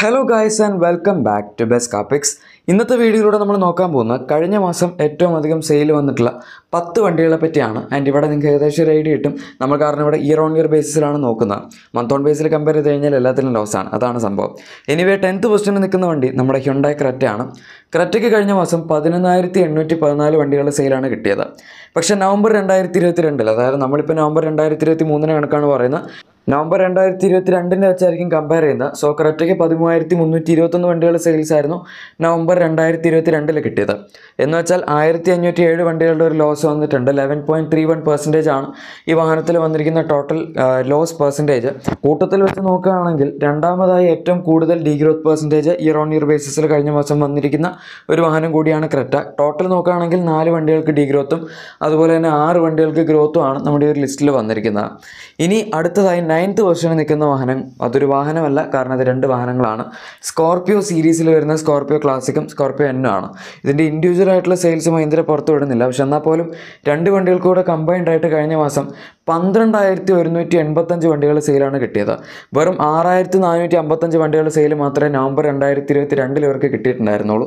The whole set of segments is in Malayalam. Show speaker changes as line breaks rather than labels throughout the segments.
hello guys and welcome back to best കാപ്പിക്സ് ഇന്നത്തെ വീഡിയോയിലൂടെ നമ്മൾ നോക്കാൻ പോകുന്ന കഴിഞ്ഞ മാസം ഏറ്റവും അധികം സെയിൽ വന്നിട്ടുള്ള പത്ത് വണ്ടികളെ പറ്റിയാണ് ആൻഡ് ഇവിടെ നിങ്ങൾക്ക് ഏകദേശം ഒരു ഐഡിയ കിട്ടും നമ്മൾ കാരണം ഇവിടെ ഇയർ ഓൺ ഇയർ ബേസിസിലാണ് നോക്കുന്നത് മന്ത് ഓൺ ബേസിൽ കമ്പയർ ചെയ്ത് കഴിഞ്ഞാൽ എല്ലാത്തിലും ലോസാണ് അതാണ് സംഭവം എനിവേ ടെൻത്ത് പൊസിഷനിൽ നിൽക്കുന്ന വണ്ടി നമ്മുടെ ഹ്യുണ്ടായ ആണ് ക്രറ്റയ്ക്ക് കഴിഞ്ഞ മാസം പതിനൊന്നായിരത്തി എണ്ണൂറ്റി പതിനാല് വണ്ടികളുടെ സെയിലാണ് കിട്ടിയത് പക്ഷേ നവംബർ രണ്ടായിരത്തി ഇരുപത്തി രണ്ടിൽ അതായത് നമ്മളിപ്പോൾ നവംബർ രണ്ടായിരത്തി ഇരുപത്തി മൂന്നിന് കണക്കാണ് പറയുന്നത് നവംബർ രണ്ടായിരത്തി ഇരുപത്തി രണ്ടിൻ്റെ വെച്ചായിരിക്കും കമ്പയർ ചെയ്യുന്നത് സോ കറക്റ്റയ്ക്ക് പതിമൂവായിരത്തി മുന്നൂറ്റി ഇരുപത്തൊന്ന് വണ്ടികളുടെ സെയിൽസ് ആയിരുന്നു നവംബർ രണ്ടായിരത്തി ഇരുപത്തി രണ്ടിൽ കിട്ടിയത് എന്ന് വെച്ചാൽ ആയിരത്തി അഞ്ഞൂറ്റി ഏഴ് വണ്ടികളുടെ ഒരു ലോസ് വന്നിട്ടുണ്ട് eleven point three one percentage ആണ് ഈ വാഹനത്തിൽ വന്നിരിക്കുന്ന ടോട്ടൽ ലോസ് പെർസെൻറ്റേജ് കൂട്ടത്തിൽ വെച്ച് നോക്കുകയാണെങ്കിൽ രണ്ടാമതായി ഏറ്റവും കൂടുതൽ degrowth percentage year on year ബേസിസിൽ കഴിഞ്ഞ മാസം വന്നിരിക്കുന്ന ഒരു വാഹനം കൂടിയാണ് ക്രെറ്റ ടോട്ടൽ നോക്കുകയാണെങ്കിൽ നാല് വണ്ടികൾക്ക് ഡീഗ്രോത്തും അതുപോലെ തന്നെ ആറ് വണ്ടികൾക്ക് ഗ്രോത്തും ആണ് നമ്മുടെ ഒരു ലിസ്റ്റിൽ വന്നിരിക്കുന്നത് ഇനി അടുത്തതായി നയൻത്ത് വെർഷന് നിൽക്കുന്ന വാഹനം അതൊരു വാഹനമല്ല കാരണം അത് രണ്ട് വാഹനങ്ങളാണ് സ്കോർപിയോ സീരീസിൽ വരുന്ന സ്കോർപിയോ ക്ലാസിക്കും സ്കോർപിയോ എന്നും ആണ് ഇതിൻ്റെ ഇൻഡിവിജ്വൽ ആയിട്ടുള്ള സെയിൽസ് മഹീന്ദ്ര പുറത്തു വിടുന്നില്ല പക്ഷെ എന്നാൽ പോലും രണ്ട് വണ്ടികൾക്കൂടെ കമ്പൈൻഡ് ആയിട്ട് കഴിഞ്ഞ മാസം പന്ത്രണ്ടായിരത്തി ഒരുന്നൂറ്റി എൺപത്തഞ്ച് വണ്ടികൾ സെയിലാണ് കിട്ടിയത് വെറും ആറായിരത്തി നാനൂറ്റി അമ്പത്തഞ്ച് വണ്ടികൾ സെയിൽ മാത്രമേ നവംബർ രണ്ടായിരത്തി ഇരുപത്തി രണ്ടിൽ ഇവർക്ക് കിട്ടിയിട്ടുണ്ടായിരുന്നുള്ളൂ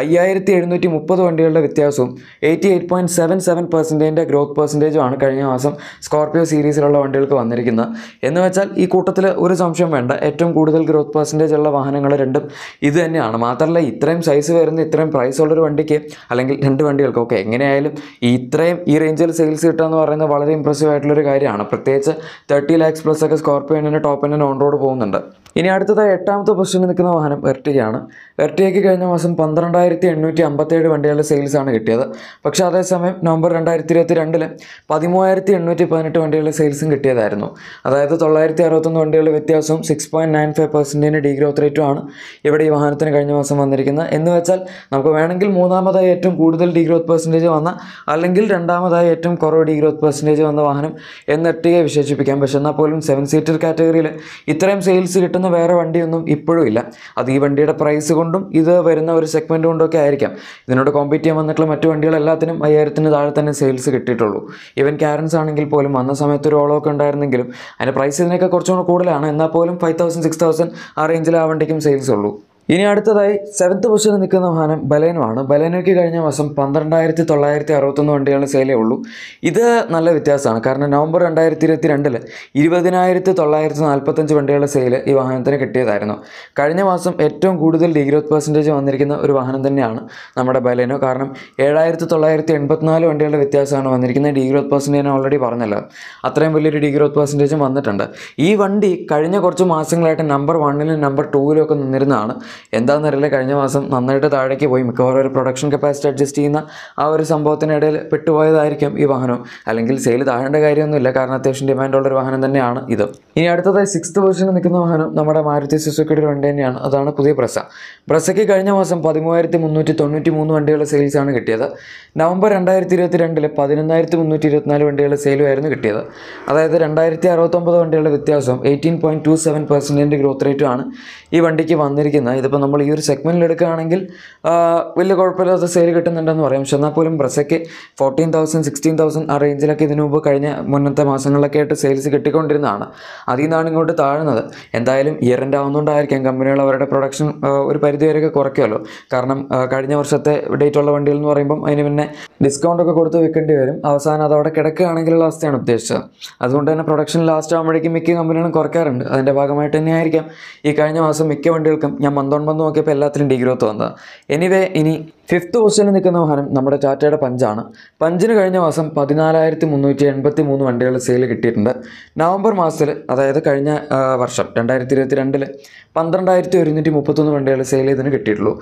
അയ്യായിരത്തി എഴുന്നൂറ്റി മുപ്പത് വണ്ടികളുടെ വ്യത്യാസവും eighty eight point seven seven പെർസെൻറ്റേജിൻ്റെ ഗ്രോത്ത് പെർസെൻറ്റേജും ആണ് കഴിഞ്ഞ മാസം സ്കോർപ്പിയോ സീരീസിലുള്ള വണ്ടികൾക്ക് വന്നിരിക്കുന്നത് എന്ന് വെച്ചാൽ ഈ കൂട്ടത്തിൽ ഒരു സംശയം വേണ്ട ഏറ്റവും കൂടുതൽ ഗ്രോത്ത് പെർസെൻറ്റേജ് ഉള്ള വാഹനങ്ങൾ രണ്ടും ഇത് തന്നെയാണ് മാത്രമല്ല ഇത്രയും സൈസ് വരുന്ന ഇത്രയും പ്രൈസ് ഉള്ളൊരു വണ്ടിക്ക് അല്ലെങ്കിൽ രണ്ട് വണ്ടികൾക്ക് ഓക്കെ എങ്ങനെയായാലും ഇത്രയും ഈ റേഞ്ചിൽ സെയിൽസ് കിട്ടുക എന്ന് പറയുന്നത് വളരെ ഇമ്പ്രസീവ് ആയിട്ടുള്ളൊരു കാര്യമാണ് പ്രത്യേകിച്ച് തേർട്ടി ലാക്സ് പ്ലസ് ഒക്കെ സ്കോർപ്പിയോ ടോപ്പ് എൻ്റെ ഓൺ റോഡ് പോകുന്നുണ്ട് ഇനി അടുത്തതായി എട്ടാമത്തെ പൊസിഷനിൽ നിൽക്കുന്ന വാഹനം എർട്ടികയാണ് എർട്ടികയ്ക്ക് കഴിഞ്ഞ മാസം പന്ത്രണ്ടായിരത്തി എണ്ണൂറ്റി അമ്പത്തേഴ് വണ്ടികളുടെ സെയിൽസാണ് കിട്ടിയത് പക്ഷേ അതേസമയം നവംബർ രണ്ടായിരത്തി ഇരുപത്തി രണ്ടിൽ പതിമൂവായിരത്തി എണ്ണൂറ്റി പതിനെട്ട് വണ്ടികളുടെ സെയിൽസും കിട്ടിയതായിരുന്നു അതായത് തൊള്ളായിരത്തി അറുപത്തൊന്ന് വണ്ടികളുടെ വ്യത്യാസവും six point nine five degrowth റേറ്റും ആണ് ഇവിടെ ഈ വാഹനത്തിന് കഴിഞ്ഞ മാസം വന്നിരിക്കുന്നത് എന്ന് വെച്ചാൽ നമുക്ക് വേണമെങ്കിൽ മൂന്നാമതായി ഏറ്റവും കൂടുതൽ ഗ്രോത്ത് പെർസെൻറ്റേജ് വന്ന അല്ലെങ്കിൽ രണ്ടാമതായി ഏറ്റവും കുറവ് ഗ്രോത്ത് പെർസെൻറ്റേജ് വന്ന വാഹനം എന്ന് എർട്ടികയെ വിശേഷിപ്പിക്കാം പക്ഷേ എന്നാൽ പോലും സെവൻ സീറ്റർ കാറ്റഗറിയിൽ ഇത്രയും സെയിൽസ് കിട്ടുന്ന കിട്ടുന്ന വേറെ വണ്ടിയൊന്നും ഇപ്പോഴും ഇല്ല അത് ഈ വണ്ടിയുടെ പ്രൈസ് കൊണ്ടും ഇത് വരുന്ന ഒരു സെഗ്മെൻറ്റ് കൊണ്ടൊക്കെ ആയിരിക്കാം ഇതിനോട് കോമ്പീറ്റ് ചെയ്യാൻ വന്നിട്ടുള്ള മറ്റു വണ്ടികൾ എല്ലാത്തിനും അയ്യായിരത്തിന് താഴെ തന്നെ സെയിൽസ് കിട്ടിയിട്ടുള്ളൂ ഈവൻ കാരൻസ് ആണെങ്കിൽ പോലും വന്ന സമയത്ത് ഒരു ഓളമൊക്കെ ഉണ്ടായിരുന്നെങ്കിലും അതിൻ്റെ പ്രൈസ് ഇതിനൊക്കെ കുറച്ചുകൂടെ കൂടുതലാണ് എന്നാൽ പോലും ഫൈവ് തൗസൻഡ് സിക്സ് തൗസൻഡ് ആ റേഞ്ചിൽ ആ വണ്ടിക്കും സെയിൽസ് ഉള്ളൂ ഇനി അടുത്തതായി സെവൻത്ത് പൊസിഷനിൽ നിൽക്കുന്ന വാഹനം ബലേനോ ആണ് ബലേനോയ്ക്ക് കഴിഞ്ഞ മാസം പന്ത്രണ്ടായിരത്തി തൊള്ളായിരത്തി അറുപത്തൊന്ന് വണ്ടികൾ സെയിലേ ഉള്ളൂ ഇത് നല്ല വ്യത്യാസമാണ് കാരണം നവംബർ രണ്ടായിരത്തി ഇരുപത്തി രണ്ടിൽ ഇരുപതിനായിരത്തി തൊള്ളായിരത്തി നാൽപ്പത്തഞ്ച് വണ്ടികളുടെ സെയിൽ ഈ വാഹനത്തിന് കിട്ടിയതായിരുന്നു കഴിഞ്ഞ മാസം ഏറ്റവും കൂടുതൽ ഡിഗ്രോത്ത് പെർസെൻറ്റേജ് വന്നിരിക്കുന്ന ഒരു വാഹനം തന്നെയാണ് നമ്മുടെ ബലേനോ കാരണം ഏഴായിരത്തി തൊള്ളായിരത്തി എൺപത്തിനാല് വണ്ടികളുടെ വ്യത്യാസമാണ് വന്നിരിക്കുന്നത് ഡിഗ്രോത്ത് പെർസെൻറ്റേജ് ഞാൻ ഓൾറെഡി പറഞ്ഞല്ലോ അത്രയും വലിയൊരു ഡിഗ്രോത്ത് പെർസെൻറ്റേജും വന്നിട്ടുണ്ട് ഈ വണ്ടി കഴിഞ്ഞ കുറച്ച് മാസങ്ങളായിട്ട് നമ്പർ വണ്ണിലും നമ്പർ ടൂവിലും ഒക്കെ നിന്നിരുന്നതാണ് എന്താണെന്നറിയില്ല കഴിഞ്ഞ മാസം നന്നായിട്ട് താഴേക്ക് പോയി മിക്കവാറും ഒരു പ്രൊഡക്ഷൻ കപ്പാസിറ്റി അഡ്ജസ്റ്റ് ചെയ്യുന്ന ആ ഒരു സംഭവത്തിനിടയിൽ പെട്ടുപോയതായിരിക്കും ഈ വാഹനം അല്ലെങ്കിൽ സെയിൽ താഴേണ്ട കാര്യമൊന്നുമില്ല കാരണം അത്യാവശ്യം ഡിമാൻഡുള്ള ഒരു വാഹനം തന്നെയാണ് ഇത് ഇനി അടുത്തതായി സിക്സ് പൊസിഷനിൽ നിൽക്കുന്ന വാഹനം നമ്മുടെ മാരുതി സുസുക്കിയുടെ വണ്ടി തന്നെയാണ് അതാണ് പുതിയ പ്രസ പ്രസയ്ക്ക് കഴിഞ്ഞ മാസം പതിമൂവായിരത്തി മുന്നൂറ്റി തൊണ്ണൂറ്റി മൂന്ന് വണ്ടികളുടെ സെയിൽസാണ് കിട്ടിയത് നവംബർ രണ്ടായിരത്തി ഇരുപത്തി രണ്ടിൽ പതിനൊന്നായിരത്തി മുന്നൂറ്റി ഇരുപത്തിനാല് വണ്ടികളുടെ സെയിലുമായിരുന്നു കിട്ടിയത് അതായത് രണ്ടായിരത്തി അറുപത്തൊമ്പത് വണ്ടികളുടെ വ്യത്യാസം eighteen point two seven percentage growth റേറ്റുമാണ് ഈ വണ്ടിക്ക് വന്നിരിക്കുന്നത് ഇത് ഇതിപ്പോൾ നമ്മൾ ഈ ഒരു സെഗ്മെൻറ്റിൽ എടുക്കുകയാണെങ്കിൽ വലിയ കുഴപ്പമില്ലാത്ത സെയിൽ കിട്ടുന്നുണ്ടെന്ന് പറയാം പക്ഷെ എന്നാൽ പോലും ബ്രസയ്ക്ക് ഫോർട്ടീൻ തൗസൻഡ് സിക്സ്റ്റീൻ തൗസൻഡ് ആ റേഞ്ചിലൊക്കെ ഇതിനു മുമ്പ് കഴിഞ്ഞ മുന്നത്തെ മാസങ്ങളിലൊക്കെ ആയിട്ട് സെയിൽസ് കിട്ടിക്കൊണ്ടിരുന്നതാണ് അതിൽ നിന്നാണ് ഇങ്ങോട്ട് താഴ്ന്നത് എന്തായാലും ഇയർ എൻഡ് ആവുന്നതുകൊണ്ടായിരിക്കാം കമ്പനികൾ അവരുടെ പ്രൊഡക്ഷൻ ഒരു പരിധിവരെയൊക്കെ കുറയ്ക്കുമല്ലോ കാരണം കഴിഞ്ഞ വർഷത്തെ ഡേറ്റ് ഉള്ള വണ്ടികൾ എന്ന് പറയുമ്പം അതിന് പിന്നെ ഡിസ്കൗണ്ടൊക്കെ കൊടുത്ത് വെക്കേണ്ടി വരും അവസാനം അതവിടെ കിടക്കുകയാണെങ്കിലുള്ള അവസ്ഥയാണ് ഉദ്ദേശിച്ചത് അതുകൊണ്ട് തന്നെ പ്രൊഡക്ഷൻ ലാസ്റ്റ് ആകുമ്പോഴേക്കും മിക്ക കമ്പനികളും കുറയ്ക്കാറുണ്ട് അതിൻ്റെ ഭാഗമായിട്ട് തന്നെയായിരിക്കാം ഈ കഴിഞ്ഞ മാസം മിക്ക വണ്ടികൾക്കും ഞാൻ പന്ത്രണ്ട് വന്ന് നോക്കിയപ്പോൾ എല്ലാത്തിലും ഡിഗ്രോത്ത് വന്നത് എനിവേ ഇനി ഫിഫ്ത്ത് പൊസിഷനിൽ നിൽക്കുന്ന വാഹനം നമ്മുടെ ടാറ്റയുടെ പഞ്ചാണ് പഞ്ചിന് കഴിഞ്ഞ മാസം പതിനാലായിരത്തി മുന്നൂറ്റി എൺപത്തി മൂന്ന് വണ്ടികൾ സെയിൽ കിട്ടിയിട്ടുണ്ട് നവംബർ മാസത്തിൽ അതായത് കഴിഞ്ഞ വർഷം രണ്ടായിരത്തി ഇരുപത്തി രണ്ടിൽ പന്ത്രണ്ടായിരത്തി ഒരുന്നൂറ്റി മുപ്പത്തൊന്ന് വണ്ടികൾ സെയിൽ ഇതിന് കിട്ടിയിട്ടുള്ളൂ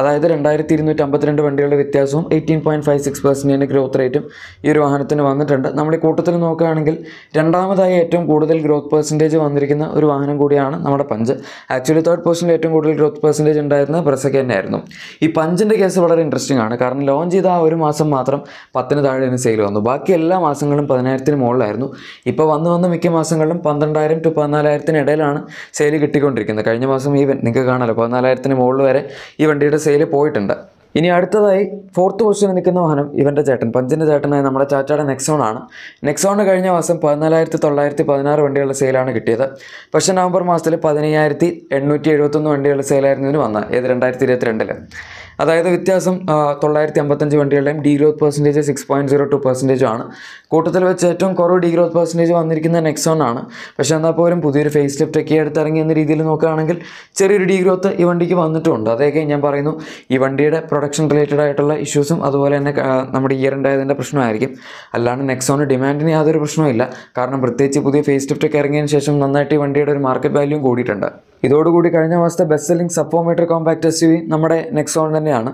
അതായത് രണ്ടായിരത്തി ഇരുന്നൂറ്റി അമ്പത്തിരണ്ട് വണ്ടികളുടെ വ്യത്യാസവും എയ്റ്റീൻ പോയിൻറ്റ് ഫൈവ് സിക്സ് പെർസെൻറ്റിൻ്റെ ഗ്രോത്ത് റേറ്റും ഈ ഒരു വാഹനത്തിന് വന്നിട്ടുണ്ട് നമ്മൾ ഈ കൂട്ടത്തിൽ നോക്കുകയാണെങ്കിൽ രണ്ടാമതായി ഏറ്റവും കൂടുതൽ ഗ്രോത്ത് പെർസെൻറ്റേജ് വന്നിരിക്കുന്ന ഒരു വാഹനം കൂടിയാണ് നമ്മുടെ പഞ്ച് ആക്ച്വലി തേർഡ് പൊസിഷനിൽ ഏറ്റവും കൂടുതൽ ഗ്രോത്ത് പെർസെൻറ്റേജ് ഉണ്ടായിരുന്നത് ബ്രസക്ക് തന്നെയായിരുന്നു ഈ പഞ്ചിൻ്റെ കേസ് വളരെ ഇൻട്രസ്റ്റിംഗ് ആണ് കാരണം ലോഞ്ച് ചെയ്ത ആ ഒരു മാസം മാത്രം പത്തിന് താഴെയാണ് സെയിൽ വന്നു ബാക്കി എല്ലാ മാസങ്ങളും പതിനായിരത്തിന് മുകളിലായിരുന്നു ഇപ്പോൾ വന്ന് വന്ന് മിക്ക മാസങ്ങളിലും പന്ത്രണ്ടായിരം ടു പതിനാലായിരത്തിന് ഇടയിലാണ് സെയിൽ കിട്ടിക്കൊണ്ടിരിക്കുന്നത് കഴിഞ്ഞ മാസം ഈ നിങ്ങൾക്ക് കാണാമല്ലോ പതിനാലായിരത്തിന് മുകളിൽ വരെ ഈ വണ്ടിയുടെ സെയിൽ പോയിട്ടുണ്ട് ഇനി അടുത്തതായി ഫോർത്ത് പൊസിഷനിൽ നിൽക്കുന്ന വാഹനം ഇവൻ്റെ ചേട്ടൻ പഞ്ചിൻ്റെ ചേട്ടനായ നമ്മുടെ ചാച്ചയുടെ നെക്സോൺ ആണ് നെക്സോണിന് കഴിഞ്ഞ മാസം പതിനാലായിരത്തി തൊള്ളായിരത്തി പതിനാറ് വണ്ടികളുടെ സെയിലാണ് കിട്ടിയത് പക്ഷേ നവംബർ മാസത്തിൽ പതിനയ്യായിരത്തി എണ്ണൂറ്റി എഴുപത്തൊന്ന് വണ്ടികളുടെ സെയിലായിരുന്നു ഇതിന് വന്നത് ഏത് രണ്ടായിരത്തി ഇരുപത്തിരണ്ടിൽ അതായത് വ്യത്യാസം തൊള്ളായിരത്തി അമ്പത്തഞ്ച് വണ്ടികളുടെയും degrowth percentage six point zero two പെർസെൻറ്റേജും ആണ് കൂട്ടത്തിൽ വെച്ച് ഏറ്റവും കുറവ് ഡി ഗ്രോത്ത് പെർസെൻറ്റേജ് വന്നിരിക്കുന്ന നെക്സോൺ ആണ് പക്ഷെ എന്നാൽ പോലും പുതിയൊരു ഫേസ് ലിഫ്റ്റ് ഒക്കെ എടുത്തിറങ്ങി എന്ന രീതിയിൽ നോക്കുകയാണെങ്കിൽ ചെറിയൊരു ഡി ഗ്രോത്ത് ഈ വണ്ടിക്ക് വന്നിട്ടുണ്ട് അതേക്കെ ഞാൻ പറയുന്നു ഈ വണ്ടിയുടെ പ്രൊഡക്ഷൻ റിലേറ്റഡ് ആയിട്ടുള്ള ഇഷ്യൂസും അതുപോലെ തന്നെ നമ്മുടെ ഇയർ ഉണ്ടായതിൻ്റെ പ്രശ്നമായിരിക്കും അല്ലാണ്ട് നെക്സോണ് ഡിമാൻഡിന് യാതൊരു ഇല്ല കാരണം പ്രത്യേകിച്ച് പുതിയ ഫേസ് ലിഫ്റ്റ് ഒക്കെ ഇറങ്ങിയതിന് ശേഷം നന്നായിട്ട് ഈ വണ്ടിയുടെ ഒരു മാർക്കറ്റ് വാല്യൂ കൂടിയിട്ടുണ്ട് ഇതോടുകൂടി കഴിഞ്ഞ മാസത്തെ best selling sub compact S U V നമ്മുടെ നെക്സോൺ തന്നെയാണ്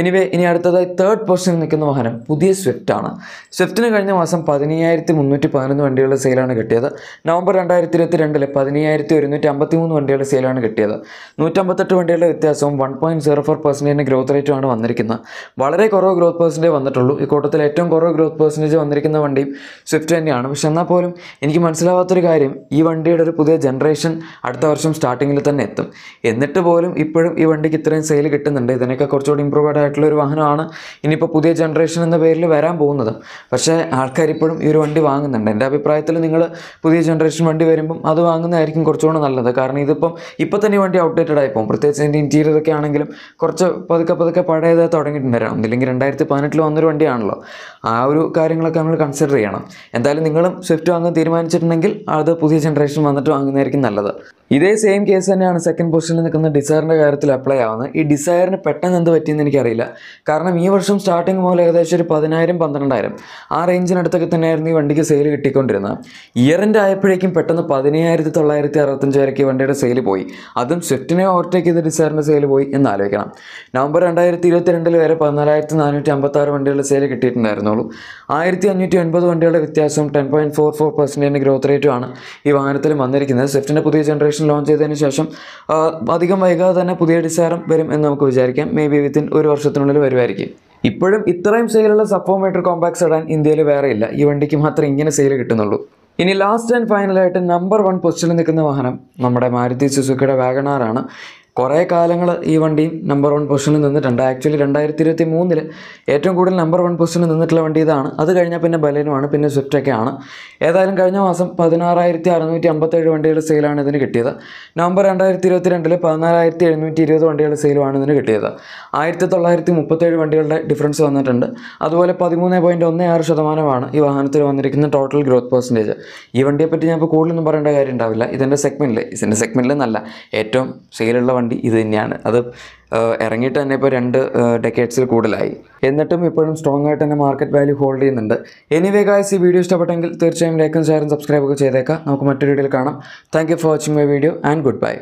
എനിവേ ഇനി അടുത്തതായി തേർഡ് പൊസിഷനിൽ നിൽക്കുന്ന വാഹനം പുതിയ സ്വിഫ്റ്റ് ആണ് സ്വിഫ്റ്റിന് കഴിഞ്ഞ മാസം പതിനയ്യായിരത്തി മുന്നൂറ്റി പതിനൊന്ന് വണ്ടികളുടെ സെയിലാണ് കിട്ടിയത് നവംബർ രണ്ടായിരത്തി ഇരുപത്തി രണ്ടിൽ പതിനയ്യായിരത്തി ഒരുന്നൂറ്റി അമ്പത്തി മൂന്ന് വണ്ടികളുടെ സെയിലാണ് കിട്ടിയത് നൂറ്റമ്പത്തെട്ട് വണ്ടികളുടെ വ്യത്യാസവും വൺ പോയിൻറ്റ് സീറോ ഫോർ പെർസെൻറ്റേജിൻ്റെ ഗ്രോത്ത് റേറ്റുമാണ് വന്നിരിക്കുന്നത് വളരെ കുറവ് ഗ്രോത്ത് പെർസെൻറ്റേജ് വന്നിട്ടുള്ളൂ ഈ കൂട്ടത്തിൽ ഏറ്റവും കുറവ് ഗ്രോത്ത് പെർസെൻറ്റേജ് വന്നിരിക്കുന്ന വണ്ടിയും സ്വിഫ്റ്റ് തന്നെയാണ് പക്ഷെ എന്നാൽ പോലും എനിക്ക് മനസ്സിലാവാത്തൊരു കാര്യം ഈ വണ്ടിയുടെ ഒരു പുതിയ ജനറേഷൻ അടുത്ത വർഷം സ്റ്റാർട്ട് സ്റ്റാർട്ടിങ്ങിൽ തന്നെ എത്തും എന്നിട്ട് പോലും ഇപ്പോഴും ഈ വണ്ടിക്ക് ഇത്രയും സെയിൽ കിട്ടുന്നുണ്ട് ഇതിനൊക്കെ കുറച്ചുകൂടി ഇമ്പ്രൂവ്ഡ് ആയിട്ടുള്ള ഒരു വാഹനമാണ് ഇനിയിപ്പോൾ പുതിയ ജനറേഷൻ എന്ന പേരിൽ വരാൻ പോകുന്നത് പക്ഷേ ആൾക്കാർ ഇപ്പോഴും ഈ ഒരു വണ്ടി വാങ്ങുന്നുണ്ട് എൻ്റെ അഭിപ്രായത്തിൽ നിങ്ങൾ പുതിയ ജനറേഷൻ വണ്ടി വരുമ്പം അത് വാങ്ങുന്നതായിരിക്കും കുറച്ചുകൂടെ നല്ലത് കാരണം ഇതിപ്പം ഇപ്പോൾ തന്നെ വണ്ടി ഔട്ട്ഡേറ്റഡ് ആയി പോകും പ്രത്യേകിച്ച് ഇതിൻ്റെ ഇൻറ്റീരിയറൊക്കെ ആണെങ്കിലും കുറച്ച് പതുക്കെ പതുക്കെ പഴയതായി തുടങ്ങിയിട്ടുണ്ടായിരുന്നു ഇല്ലെങ്കിൽ രണ്ടായിരത്തി പതിനെട്ടിൽ വന്നൊരു വണ്ടിയാണല്ലോ ആ ഒരു കാര്യങ്ങളൊക്കെ നമ്മൾ കൺസിഡർ ചെയ്യണം എന്തായാലും നിങ്ങളും സ്വിഫ്റ്റ് വാങ്ങാൻ തീരുമാനിച്ചിട്ടുണ്ടെങ്കിൽ അത് പുതിയ ജനറേഷൻ വന്നിട്ട് വാങ്ങുന്നതായിരിക്കും നല്ലത് ഇതേ സെയിം കേസ് കേസ് തന്നെയാണ് സെക്കൻഡ് പൊസിഷനിൽ നിൽക്കുന്ന ഡിസയറിൻ്റെ കാര്യത്തിൽ അപ്ലൈ ആവുന്നത് ഈ ഡിസയറിന് പെട്ടെന്ന് എന്ത് പറ്റിയെന്ന് എനിക്കറിയില്ല കാരണം ഈ വർഷം സ്റ്റാർട്ടിങ് മുതൽ ഏകദേശം ഒരു പതിനായിരം പന്ത്രണ്ടായിരം ആ റേഞ്ചിനടുത്തൊക്കെ തന്നെയായിരുന്നു ഈ വണ്ടിക്ക് സെയിൽ കിട്ടിക്കൊണ്ടിരുന്നത് ഇയറിൻ്റെ ആയപ്പോഴേക്കും പെട്ടെന്ന് പതിനയ്യായിരത്തി തൊള്ളായിരത്തി അറുപത്തഞ്ച് വരയ്ക്ക് വണ്ടിയുടെ സെയിൽ പോയി അതും സ്വിഫ്റ്റിനെ ഓവർടേക്ക് ചെയ്ത് ഡിസയറിൻ്റെ സെയിൽ പോയി എന്ന് ആലോചിക്കണം നവംബർ രണ്ടായിരത്തി രണ്ടിൽ വരെ പതിനാലായിരത്തി നാനൂറ്റി അമ്പത്താറ് വണ്ടികളുടെ സെയിൽ കിട്ടിയിട്ടുണ്ടായിരുന്നുള്ളൂ ആയിരത്തി അഞ്ഞൂറ്റി ഒൻപത് വണ്ടികളുടെ വ്യത്യാസം ടെൻ പോയിൻറ്റ് ഫോർ ഫോർ പെർസെൻറ്റേജിൻ്റെ ഗ്രോത്ത് റേറ്റുമാണ് ഈ വാഹനത്തിൽ വന്നിരിക്കുന്നത് സ്വിഫ്റ്റിൻ്റെ പുതിയ ജനറേഷൻ ലോഞ്ച് ചെയ്തതിന് ശേഷം അധികം വൈകാതെ തന്നെ പുതിയ ഡിസൈറും വരും എന്ന് നമുക്ക് വിചാരിക്കാം മേ ബി വിത്തിൻ ഒരു വർഷത്തിനുള്ളിൽ വരുമായിരിക്കും ഇപ്പോഴും ഇത്രയും സെയിലുള്ള സഫോ മീറ്റർ ഇടാൻ ഇന്ത്യയിൽ വേറെ ഇല്ല ഈ വണ്ടിക്ക് മാത്രം ഇങ്ങനെ സെയിൽ കിട്ടുന്നുള്ളൂ ഇനി ലാസ്റ്റ് ആൻഡ് ഫൈനലായിട്ട് നമ്പർ വൺ പൊസിഷനിൽ നിൽക്കുന്ന വാഹനം നമ്മുടെ മാരുതി സുസുക്കിയുടെ വാഗണാറാണ് കുറേ കാലങ്ങൾ ഈ വണ്ടിയും നമ്പർ വൺ പൊസിഷനിൽ നിന്നിട്ടുണ്ട് ആക്ച്വലി രണ്ടായിരത്തി ഇരുപത്തി മൂന്നിൽ ഏറ്റവും കൂടുതൽ നമ്പർ വൺ പൊസിഷനിൽ നിന്നിട്ടുള്ള വണ്ടി ഇതാണ് അത് കഴിഞ്ഞാൽ പിന്നെ ബലേനുമാണ് പിന്നെ സ്വിഫ്റ്റൊക്കെയാണ് ഏതായാലും കഴിഞ്ഞ മാസം പതിനാറായിരത്തി അറുന്നൂറ്റി അമ്പത്തേഴ് വണ്ടികളുടെ സെയിലാണ് ഇതിന് കിട്ടിയത് നവംബർ രണ്ടായിരത്തി ഇരുപത്തി രണ്ടിൽ പതിനാലായിരത്തി എഴുന്നൂറ്റി ഇരുപത് വണ്ടികളുടെ സെയിലുമാണ് ഇതിന് കിട്ടിയത് ആയിരത്തി തൊള്ളായിരത്തി മുപ്പത്തേഴ് വണ്ടികളുടെ ഡിഫറൻസ് വന്നിട്ടുണ്ട് അതുപോലെ പതിമൂന്ന് പോയിൻറ്റ് ഒന്ന് ആറ് ശതമാനമാണ് ഈ വാഹനത്തിൽ വന്നിരിക്കുന്ന ടോട്ടൽ ഗ്രോത്ത് പെർസെൻറ്റേജ് ഈ വണ്ടിയെപ്പറ്റി ഞാൻ ഇപ്പോൾ കൂടുതലൊന്നും പറയേണ്ട കാര്യം ഉണ്ടാവില്ല ഇതിൻ്റെ സെഗ്മെൻറ്റിൽ ഇതിൻ്റെ സെഗ്മെൻറ്റിൽ നല്ല ഏറ്റവും സെയിലുള്ള വണ്ടി ഇത് തന്നെയാണ് അത് ഇറങ്ങിയിട്ട് തന്നെ ഇപ്പോൾ രണ്ട് ഡെക്കേഡ്സിൽ കൂടുതലായി എന്നിട്ടും ഇപ്പോഴും സ്ട്രോങ് ആയിട്ട് തന്നെ മാർക്കറ്റ് വാല്യൂ ഹോൾഡ് ചെയ്യുന്നുണ്ട് എനിവേ ഗായ്സ് ഈ വീഡിയോ ഇഷ്ടപ്പെട്ടെങ്കിൽ തീർച്ചയായും ലൈക്കും ഷെയറും സബ്സ്ക്രൈബ് ഒക്കെ ചെയ്തേക്കാം നമുക്ക് മറ്റൊരു വീഡിയോയിൽ കാണാം thank for watching my video and good by